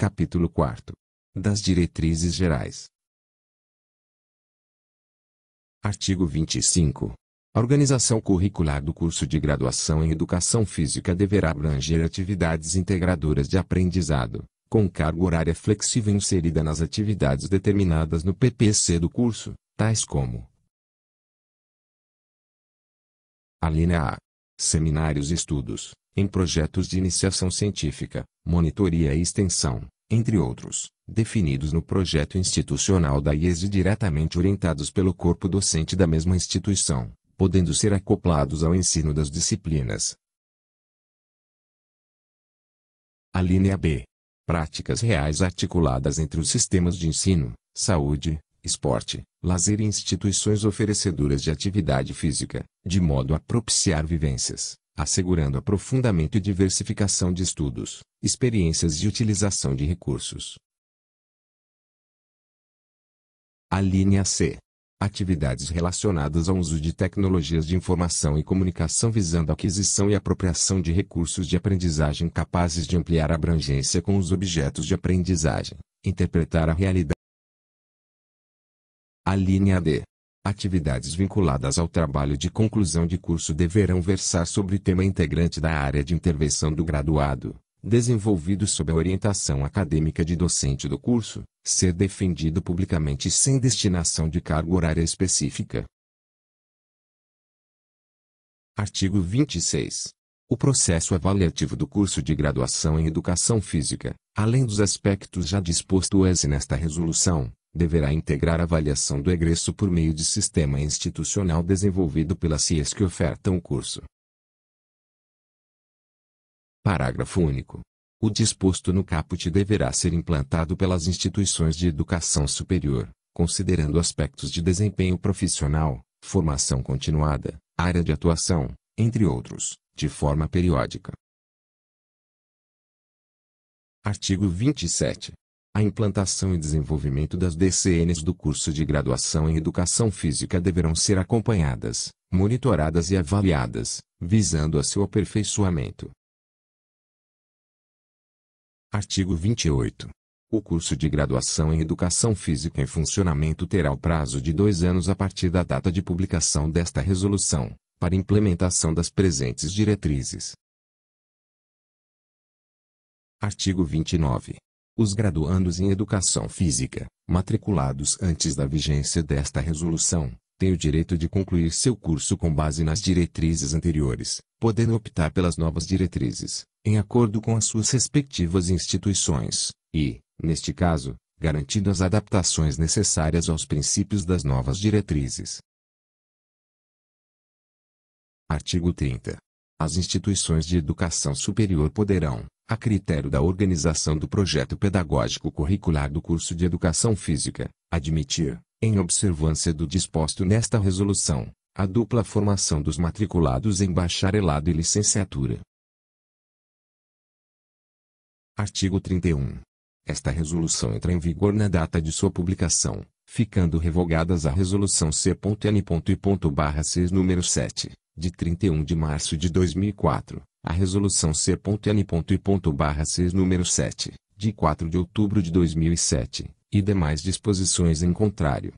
Capítulo 4 Das Diretrizes Gerais Artigo 25 a organização curricular do curso de graduação em Educação Física deverá abranger atividades integradoras de aprendizado, com carga horária flexível inserida nas atividades determinadas no PPC do curso, tais como a linha A. Seminários e estudos, em projetos de iniciação científica, monitoria e extensão, entre outros, definidos no projeto institucional da IES e diretamente orientados pelo corpo docente da mesma instituição, podendo ser acoplados ao ensino das disciplinas. A linha B. Práticas reais articuladas entre os sistemas de ensino, saúde, esporte, lazer e instituições oferecedoras de atividade física, de modo a propiciar vivências, assegurando aprofundamento e diversificação de estudos, experiências e utilização de recursos. A linha C. Atividades relacionadas ao uso de tecnologias de informação e comunicação visando a aquisição e apropriação de recursos de aprendizagem capazes de ampliar a abrangência com os objetos de aprendizagem, interpretar a realidade. A linha D. Atividades vinculadas ao trabalho de conclusão de curso deverão versar sobre tema integrante da área de intervenção do graduado, desenvolvido sob a orientação acadêmica de docente do curso, ser defendido publicamente sem destinação de cargo horária específica. Artigo 26. O processo avaliativo do curso de graduação em Educação Física, além dos aspectos já dispostos nesta resolução, deverá integrar a avaliação do egresso por meio de sistema institucional desenvolvido pelas CIES que ofertam o curso. Parágrafo único. O disposto no caput deverá ser implantado pelas instituições de educação superior, considerando aspectos de desempenho profissional, formação continuada, área de atuação, entre outros, de forma periódica. Artigo 27. A implantação e desenvolvimento das DCNs do curso de graduação em Educação Física deverão ser acompanhadas, monitoradas e avaliadas, visando a seu aperfeiçoamento. Artigo 28. O curso de graduação em Educação Física em funcionamento terá o prazo de dois anos a partir da data de publicação desta resolução, para implementação das presentes diretrizes. Artigo 29. Os graduandos em Educação Física, matriculados antes da vigência desta resolução, têm o direito de concluir seu curso com base nas diretrizes anteriores, podendo optar pelas novas diretrizes, em acordo com as suas respectivas instituições, e, neste caso, garantindo as adaptações necessárias aos princípios das novas diretrizes. Artigo 30. As instituições de educação superior poderão, a critério da organização do projeto pedagógico curricular do curso de Educação Física, admitir, em observância do disposto nesta resolução, a dupla formação dos matriculados em bacharelado e licenciatura. Artigo 31. Esta resolução entra em vigor na data de sua publicação, ficando revogadas a Resolução C.N.I.6 número 7, de 31 de março de 2004, a resolução C.N.I.6 6 número 7, de 4 de outubro de 2007, e demais disposições em contrário,